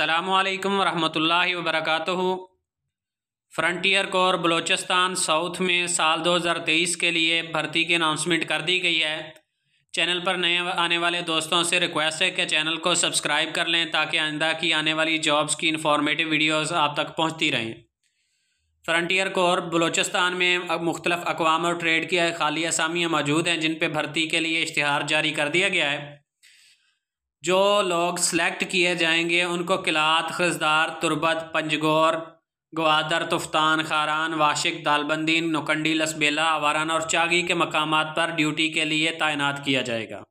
अल्लाम वरहमतुल्लाहि वबरकातुहु फ्रंटियर कोर बलोचिस्तान साउथ में साल 2023 के लिए भर्ती की अनाउंसमेंट कर दी गई है चैनल पर नए आने वाले दोस्तों से रिक्वेस्ट है कि चैनल को सब्सक्राइब कर लें ताकि आइंदा की आने वाली जॉब्स की इंफॉर्मेटिव वीडियोस आप तक पहुंचती रहें फ्रंटियर कोर बलोचिस्तान में मुख्तलफ़ अकवाम और ट्रेड की खाली असामियाँ मौजूद हैं जिन पर भर्ती के लिए इश्तहार जारी कर दिया गया है जो लोग सेलेक्ट किए जाएंगे उनको किलात खजदार तुरबत पंजगौर गवादर तुफ्तान खारान वाशिक दालबंदीन नुकंडी लसबेला आवारान और चागी के मकाम पर ड्यूटी के लिए तैनात किया जाएगा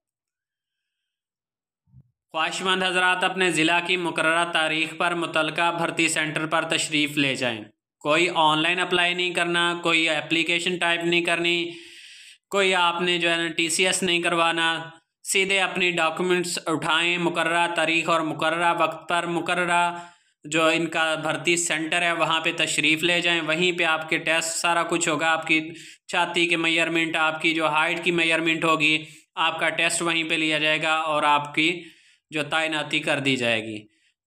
ख्वाहिशमंद हजरात अपने ज़िला की मुकर तारीख पर मुतल भर्ती सेंटर पर तशरीफ़ ले जाएँ कोई ऑनलाइन अप्लाई नहीं करना कोई एप्लीकेशन टाइप नहीं करनी कोई आपने जो है ना टी सी एस नहीं करवाना सीधे अपनी डॉक्यूमेंट्स उठाएं मुकर तारीख और मुकर वक्त पर मुकर जो इनका भर्ती सेंटर है वहाँ पे तशरीफ़ ले जाएं वहीं पे आपके टेस्ट सारा कुछ होगा आपकी छाती के मेयरमेंट आपकी जो हाइट की मेयरमेंट होगी आपका टेस्ट वहीं पे लिया जाएगा और आपकी जो तैनाती कर दी जाएगी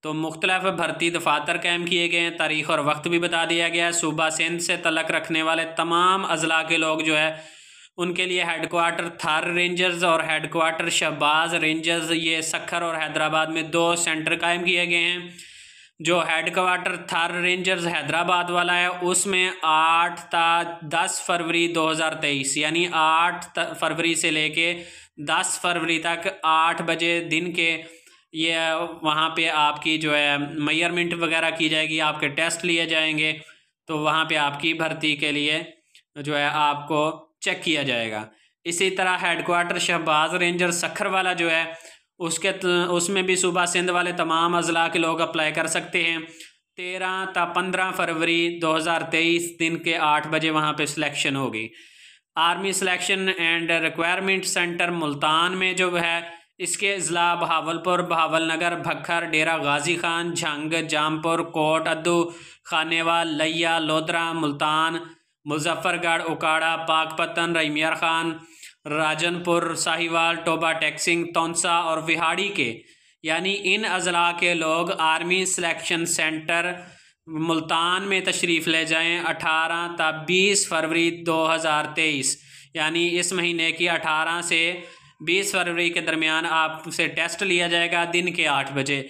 तो मुख्तलफ भर्ती दफातर कैम किए गए हैं तारीख और वक्त भी बता दिया गया है सूबा सिंध से तलक रखने वाले तमाम अजला के लोग जो है उनके लिए हेडक्वार्टर थार रेंजर्स और हेडक्वार्टर शहबाज रेंजर्स ये सखर और हैदराबाद में दो सेंटर कायम किए गए हैं जो हेडक्वार्टर थार रेंजर्स हैदराबाद वाला है उसमें आठ ता दस फरवरी 2023 यानी आठ फरवरी से लेके दस फरवरी तक आठ बजे दिन के ये वहाँ पे आपकी जो है मयरमेंट वगैरह की जाएगी आपके टेस्ट लिए जाएंगे तो वहाँ पे आपकी भर्ती के लिए जो है आपको चेक किया जाएगा इसी तरह हेडकोार्टर शहबाज रेंजर सखरवाला जो है उसके उसमें भी सूबा सिंध वाले तमाम अजला के लोग अप्लाई कर सकते हैं तेरह ता पंद्रह फरवरी 2023 दिन के आठ बजे वहाँ पे सिलेक्शन होगी army selection and requirement centre Multan में जो है इसके अजला बहावलपुर बहावल नगर भक्खर डेरा गाजी खान झंग जामपुर कोट अद्दू खानेवा लैया लोदरा मुल्तान मुजफ्फरगढ़ उकाड़ा पाकपतन रईमियार खान राजनपुर साहिवाल टोबा टैक्सिंग तौंसा और विहाड़ी के यानी इन अजला के लोग आर्मी सिलेक्शन सेंटर मुल्तान में तशरीफ़ ले जाएं 18 ता 20 फरवरी 2023 यानी इस महीने की 18 से 20 फरवरी के दरमियान आपसे टेस्ट लिया जाएगा दिन के आठ बजे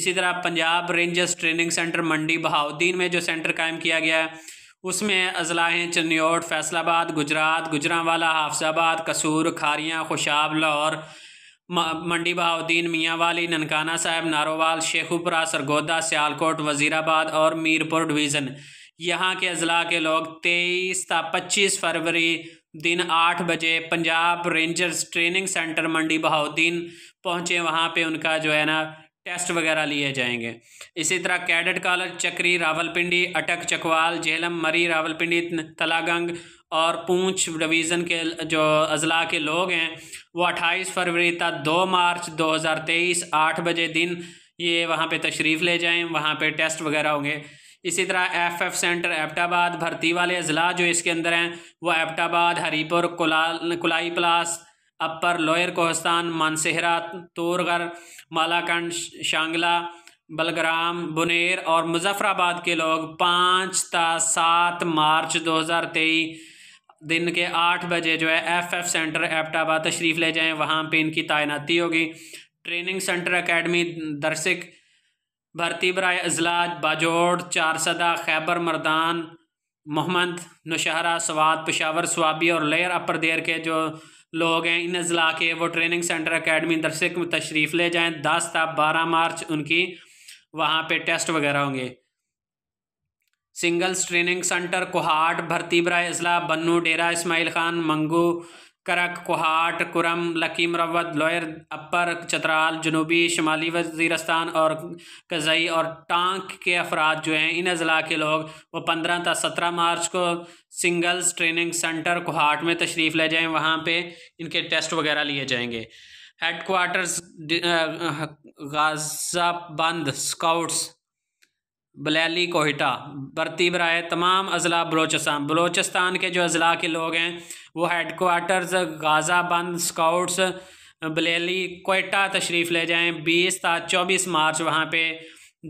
इसी तरह Punjab Rangers training centre Mandi Bahauddin में जो सेंटर कायम किया गया है उसमें अजलाहें चन्नीट फैसलाबाद गुजरात गुजरावाला हाफजाबाद कसूर खारियाँ खुशाब लाहौर मंडी बहाद्दीन मियाँ वाली ननकाना साहब नारोवाल शेखुपरा सरगोदा सियालकोट वज़ीराबाद और मीरपुर डिवीज़न यहाँ के अजला के लोग तेईस ता पच्चीस फरवरी दिन आठ बजे Punjab Rangers training centre Mandi Bahauddin पहुँचे वहाँ पर उनका जो है ना टेस्ट वगैरह लिए जाएंगे इसी तरह कैडेट कॉलेज चक्री रावलपिंडी अटक चकवाल झेलम मरी रावलपिंडी तलागंग और पूंछ डिवीज़न के जो अजला के लोग हैं वो 28 फरवरी तक 2 मार्च 2023 8 बजे दिन ये वहाँ पे तशरीफ़ ले जाएं वहाँ पे टेस्ट वगैरह होंगे इसी तरह एफ एफ सेंटर एबटाबाद भर्ती वाले अजला जो इसके अंदर हैं वो एबटाबाद हरीपुर कुला कुलाई प्लास अपर लोयर कोहस्तान मानसेहरा तोरगर मालाकंड शांगला बलग्राम बुनेर और मुजफ्फराबाद के लोग पाँच ता सात मार्च दो हज़ार तेईस दिन के आठ बजे जो है एफ एफ सेंटर एपटाबाद तशरीफ़ ले जाएँ वहाँ पे इनकी तैनाती होगी ट्रेनिंग सेंटर एकेडमी दर्शक भर्ती बर अजला बाजोड़ चारसदा खैबर मर्दान मोहम्मद नशहरा स्वाद पेशावर स्वाबी और लेयर अपर देर के जो लोग हैं इन अजला के वो ट्रेनिंग सेंटर अकेडमी दर्शक में तशरीफ़ ले जाएँ दस था बारह मार्च उनकी वहाँ पे टेस्ट वगैरह होंगे सिंगल्स ट्रेनिंग सेंटर कोहाट भर्ती बरा अजला बन्नू डेरा इसमाइल खान मंगू करक कोहाट कुरम लकीम रवत लोयर अपर चतराल जनूबी शमाली वजीरस्तान और कज़ई और टांग के अफराद जो हैं इन अजला के लोग वो पंद्रह तथा सत्रह मार्च को सिंगल्स ट्रेनिंग सेंटर कोहाट में तशरीफ़ ले जाएँ वहाँ पर इनके टेस्ट वगैरह लिए जाएंगे हेड कोार्टर्स गाजाबंद स्काउट्स बलैली कोहिटा बरती बराए तमाम अजला बलोचस्तान बलोचस्तान के जो अजला के लोग हैं वो headquarters Ghazaband scouts Baleli Quetta तशरीफ़ ले जाएँ बीस ता चौबीस मार्च वहाँ पर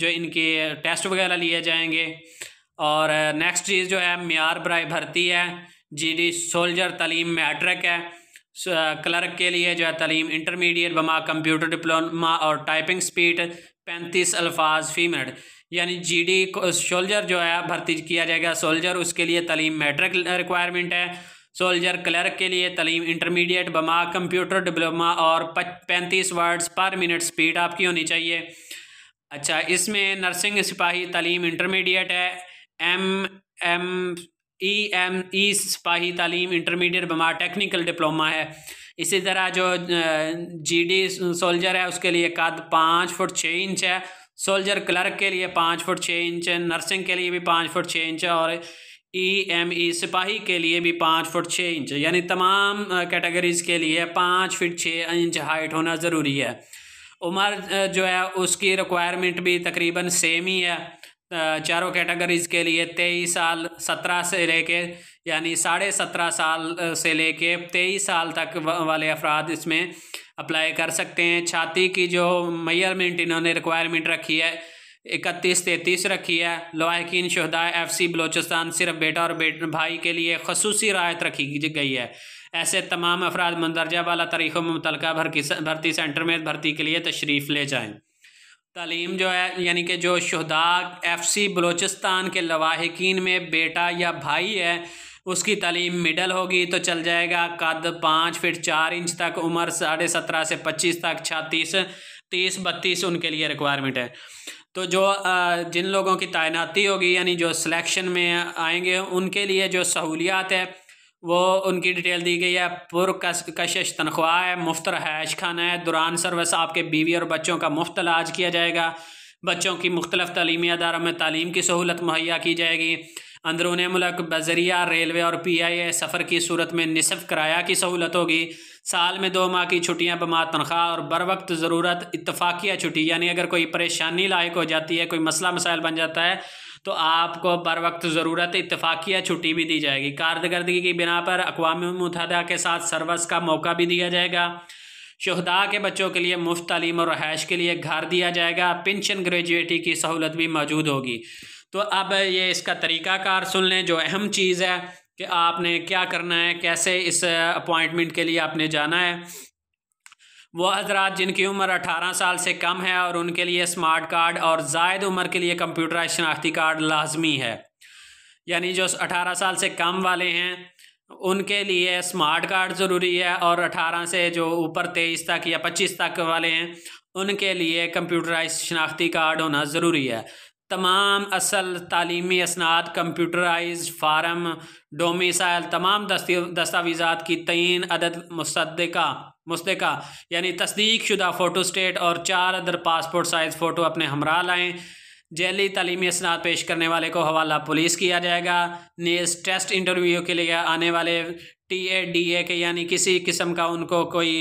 जो इनके टेस्ट वगैरह लिए जाएंगे और नेक्स्ट चीज़ जो है मीर ब्राई भर्ती है जी डी सोल्जर तलीम मैट्रिक है क्लर्क के लिए जो है तलीम इंटरमीडिएट बमा कंप्यूटर डिप्लोमा और टाइपिंग स्पीड पैंतीस अल्फाज फ़ी मिनट यानी जी डी सोल्जर जो है भर्ती किया जाएगा सोल्जर उसके लिए तलीम मैट्रिक रिक्वायरमेंट है सोल्जर क्लर्क के लिए तलीम इंटरमीडिएट बमा कंप्यूटर डिप्लोमा और पैंतीस वर्ड्स पर मिनट स्पीड आपकी होनी चाहिए अच्छा इसमें नर्सिंग सिपाही तलीम इंटरमीडिएट है M M E M E सिपाही तलीम इंटरमीडिएट बमा टेक्निकल डिप्लोमा है इसी तरह जो जी डी सोल्जर है उसके लिए कद पाँच फुट छः इंच है सोल्जर क्लर्क के लिए पाँच फुट छः इंच नर्सिंग के लिए भी पाँच फुट छः इंच और ई एम ई सिपाही के लिए भी पाँच फुट छः इंच यानी तमाम कैटेगरीज़ के लिए पाँच फिट छः इंच हाइट होना ज़रूरी है उम्र जो है उसकी रिक्वायरमेंट भी तकरीबन सेम ही है चारों कैटेगरीज़ के लिए तेईस साल सत्रह से लेके यानी साढ़े सत्रह साल से लेके तेईस साल तक वाले अफराद इसमें अप्लाई कर सकते हैं छाती की जो मैयरमेंट इन्होंने रिक्वायरमेंट रखी है इकतीस तैतीस रखी है लवाकिन शहदा एफ सी बलोचिस्तान सिर्फ बेटा और बेट भाई के लिए खसूस रायत रखी गई है ऐसे तमाम अफराद मंदरजा वाला तरीक़ों में मुतल भर्ती भर्ती सेंटर में भर्ती के लिए तशरीफ़ ले जाएँ तलीम जो है यानी कि जो शहदा एफ सी बलोचिस्तान के लवाकिन में बेटा या भाई है उसकी तलीम मिडल होगी तो चल जाएगा कद पाँच फिट चार इंच तक उम्र साढ़े सत्रह से पच्चीस तक छत्तीस तीस बत्तीस उनके लिए रिक्वायरमेंट है तो जो जिन लोगों की तैनाती होगी यानी जो सिलेक्शन में आएंगे उनके लिए जो सहूलियात है वो उनकी डिटेल दी गई है पुरकश तनख्वाह है मुफ्त रहायश खाना है दौरान सर्विस आपके बीवी और बच्चों का मुफ्त इलाज किया जाएगा बच्चों की मुख्तलिफ तलीमी अदारों में तालीम की सहूलत मुहैया की जाएगी अंदरून मुल्क बजरिया रेलवे और पी आई ए सफ़र की सूरत में निसफ़ किराया की सहूलत होगी साल में दो माह की छुट्टियाँ बमा तनख्वाह और बर वक्त ज़रूरत इतफाक़िया छुट्टी यानी अगर कोई परेशानी लायक हो जाती है कोई मसला मसाइल बन जाता है तो आपको बर वक्त ज़रूरत इतफाक़िया छुट्टी भी दी जाएगी कारदगर्दगी की बिना पर अकवा मुतहदा के साथ सर्वस का मौका भी दिया जाएगा शहदा के बच्चों के लिए मुफ्त तलीम और रहायश के लिए घर दिया जाएगा पेंशन ग्रेजुएटी की सहूलत भी मौजूद होगी तो अब ये इसका तरीक़ाकार सुन लें जो अहम चीज़ है कि आपने क्या करना है कैसे इस अपॉइंटमेंट के लिए आपने जाना है वो हजरात जिनकी उम्र 18 साल से कम है और उनके लिए स्मार्ट कार्ड और जायद उम्र के लिए कंप्यूटराइज शनाख्ती कार्ड लाजमी है यानी जो 18 साल से कम वाले हैं उनके लिए स्मार्ट कार्ड ज़रूरी है और 18 से जो ऊपर तेईस तक या 25 तक वाले हैं उनके लिए कंप्यूटराइज शनाख्ती कार्ड होना ज़रूरी है तमाम असल तलीमी असनाद कंप्यूटराइज फारम डोमिसाइल तमाम दस्तावीज़ा की तीन अदद मुसदा मुस्तका यानी तस्दीक शुदा फ़ोटो स्टेट और चार अदर पासपोर्ट साइज़ फ़ोटो अपने हमरा लाएँ जैली तलीमी असनाद पेश करने वाले को हवाला पुलिस किया जाएगा नेस टेस्ट इंटरव्यू के लिए आने वाले टी ए डी ए के यानी किसी किस्म का उनको कोई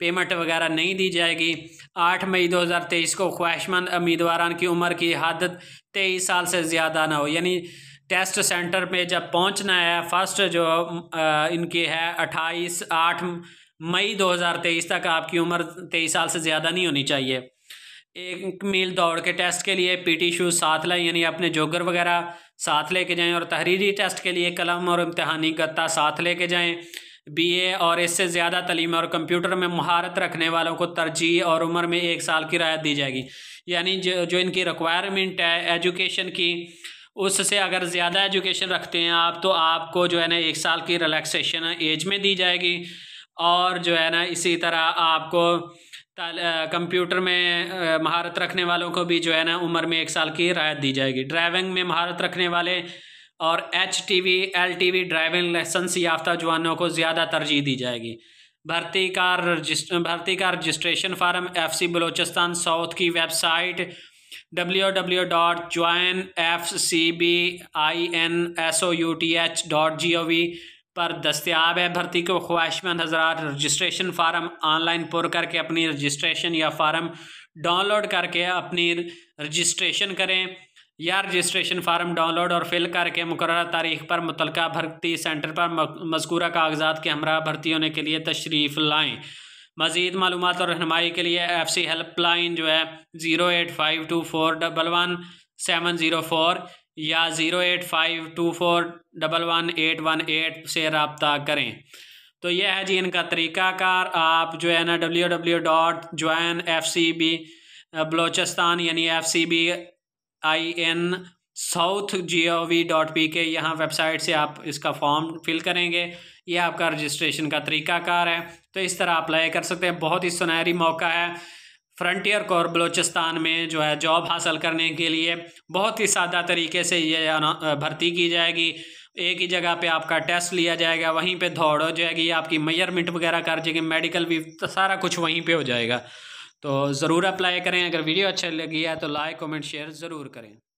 पेमेंट वगैरह नहीं दी जाएगी आठ मई 2023 को ख्वाहिशमंद उम्मीदवार की उम्र की हादत तेईस साल से ज़्यादा ना हो यानी टेस्ट सेंटर पे जब पहुंचना है फर्स्ट जो इनकी है अट्ठाईस आठ मई 2023 तक आपकी उम्र तेईस साल से ज़्यादा नहीं होनी चाहिए एक मील दौड़ के टेस्ट के लिए पीटी शूज़ साथ लाएँ यानी अपने जोगर वगैरह साथ लेके जाएं और तहरीरी टेस्ट के लिए कलम और इम्तहानी गत्ता साथ लेके जाएं बी ए और इससे ज़्यादा तलीम और कंप्यूटर में महारत रखने वालों को तरजीह और उम्र में एक साल की रायत दी जाएगी यानी जो जो इनकी रिक्वायरमेंट है एजुकेशन की उससे अगर ज़्यादा एजुकेशन रखते हैं आप तो आपको जो है ना एक साल की रिलैक्सेशन एज में दी जाएगी और जो है ना इसी तरह आपको कंप्यूटर में महारत रखने वालों को भी जो है ना उम्र में एक साल की रायत दी जाएगी ड्राइविंग में महारत रखने वाले और H T V L T V driving licence याफ्ता जवानों को ज़्यादा तरजीह दी जाएगी भर्ती का रजिस्ट भर्ती का registration form F C Balochistan South की website W W dot join F C B I N S O U T H dot G O V पर दस्तियाब है भर्ती को ख्वाहिशमंद हजरात रजिस्ट्रेशन फार्म ऑनलाइन पुर करके अपनी रजिस्ट्रेशन या फार्म डाउनलोड करके अपनी रजिस्ट्रेशन करें या रजिस्ट्रेशन फार्म डाउनलोड और फिल करके मुकर तारीख पर मुतल भर्ती सेंटर पर मजकूरा कागजात के हमरा भर्ती होने के लिए तशरीफ़ लाएँ मज़ीद मालूम और रहनमाई के लिए एफ सी हेल्पलाइन जो है zero eight five two four double one seven zero four या zero eight five two four double one eight one eight से रबता करें तो यह है जी इनका तरीक़ाकार आप जो है ना W W dot join F C B Balochistan यानी F C B I N south G O V dot P K यहाँ वेबसाइट से आप इसका फॉर्म फिल करेंगे ये आपका रजिस्ट्रेशन का तरीकाकार है तो इस तरह अप्लाई कर सकते हैं बहुत ही सुनहरी मौका है फ्रंटियर कोर बलोचिस्तान में जो है जॉब हासिल करने के लिए बहुत ही सादा तरीके से ये भर्ती की जाएगी एक ही जगह पे आपका टेस्ट लिया जाएगा वहीं पे दौड़ हो जाएगी आपकी मेजरमेंट वगैरह कर जाएगी मेडिकल भी तो सारा कुछ वहीं पे हो जाएगा तो ज़रूर अप्लाई करें अगर वीडियो अच्छा लगी है तो लाइक कमेंट शेयर ज़रूर करें